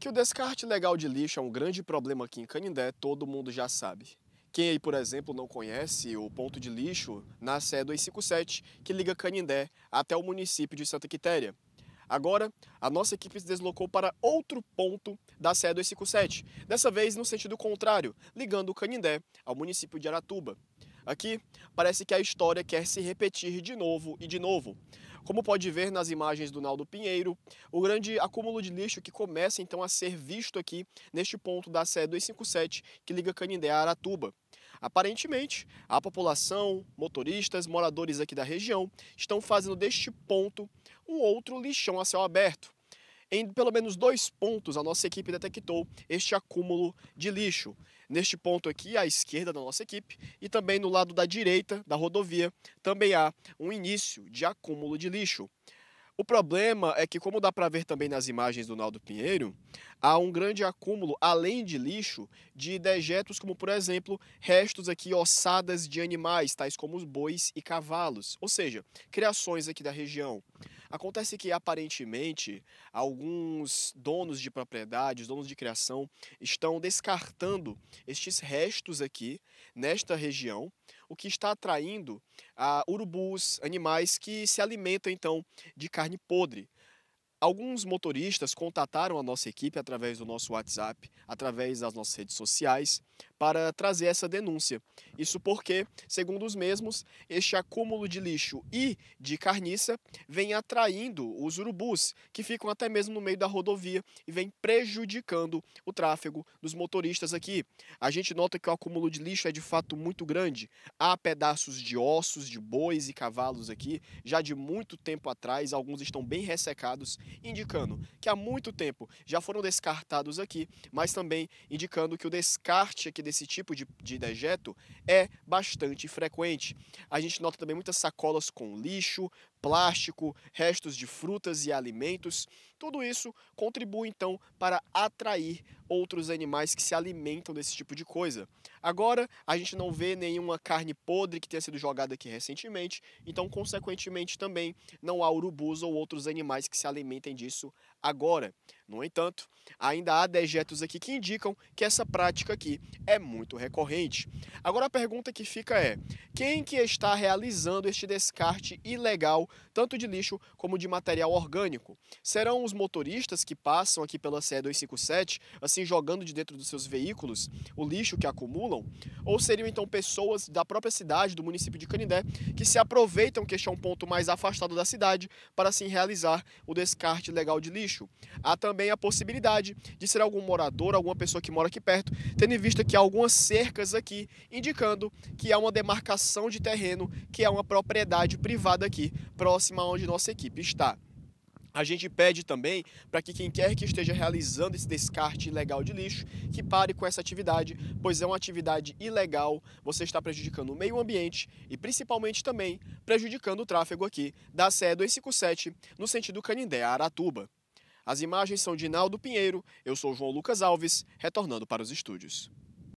Que o descarte legal de lixo é um grande problema aqui em Canindé, todo mundo já sabe. Quem aí, por exemplo, não conhece o ponto de lixo na CE 257, que liga Canindé até o município de Santa Quitéria. Agora, a nossa equipe se deslocou para outro ponto da CE 257, dessa vez no sentido contrário, ligando Canindé ao município de Aratuba. Aqui, parece que a história quer se repetir de novo e de novo. Como pode ver nas imagens do Naldo Pinheiro, o grande acúmulo de lixo que começa então a ser visto aqui neste ponto da SE 257 que liga Canindé a Aratuba. Aparentemente, a população, motoristas, moradores aqui da região estão fazendo deste ponto um outro lixão a céu aberto. Em pelo menos dois pontos, a nossa equipe detectou este acúmulo de lixo. Neste ponto aqui, à esquerda da nossa equipe, e também no lado da direita da rodovia, também há um início de acúmulo de lixo. O problema é que, como dá para ver também nas imagens do Naldo Pinheiro, há um grande acúmulo, além de lixo, de dejetos como, por exemplo, restos aqui, ossadas de animais, tais como os bois e cavalos, ou seja, criações aqui da região. Acontece que aparentemente alguns donos de propriedades, donos de criação, estão descartando estes restos aqui nesta região, o que está atraindo ah, urubus, animais que se alimentam então de carne podre. Alguns motoristas contataram a nossa equipe através do nosso WhatsApp, através das nossas redes sociais, para trazer essa denúncia. Isso porque, segundo os mesmos, este acúmulo de lixo e de carniça vem atraindo os urubus, que ficam até mesmo no meio da rodovia e vem prejudicando o tráfego dos motoristas aqui. A gente nota que o acúmulo de lixo é de fato muito grande. Há pedaços de ossos de bois e cavalos aqui, já de muito tempo atrás, alguns estão bem ressecados, indicando que há muito tempo já foram descartados aqui, mas também indicando que o descarte aqui desse tipo de, de dejeto é bastante frequente. A gente nota também muitas sacolas com lixo, plástico, restos de frutas e alimentos. Tudo isso contribui então para atrair outros animais que se alimentam desse tipo de coisa. Agora, a gente não vê nenhuma carne podre que tenha sido jogada aqui recentemente, então, consequentemente, também não há urubus ou outros animais que se alimentem disso agora. No entanto, ainda há dejetos aqui que indicam que essa prática aqui é muito recorrente. Agora, a pergunta que fica é: quem que está realizando este descarte ilegal tanto de lixo como de material orgânico. Serão os motoristas que passam aqui pela CE 257, assim jogando de dentro dos seus veículos o lixo que acumulam? Ou seriam então pessoas da própria cidade, do município de Canindé, que se aproveitam que este é um ponto mais afastado da cidade para assim realizar o descarte legal de lixo? Há também a possibilidade de ser algum morador, alguma pessoa que mora aqui perto, tendo em vista que há algumas cercas aqui indicando que há uma demarcação de terreno que é uma propriedade privada aqui próxima onde nossa equipe está. A gente pede também para que quem quer que esteja realizando esse descarte ilegal de lixo, que pare com essa atividade, pois é uma atividade ilegal, você está prejudicando o meio ambiente e principalmente também prejudicando o tráfego aqui da CE 257 no sentido Canindé-Aratuba. As imagens são de Naldo Pinheiro, eu sou João Lucas Alves, retornando para os estúdios.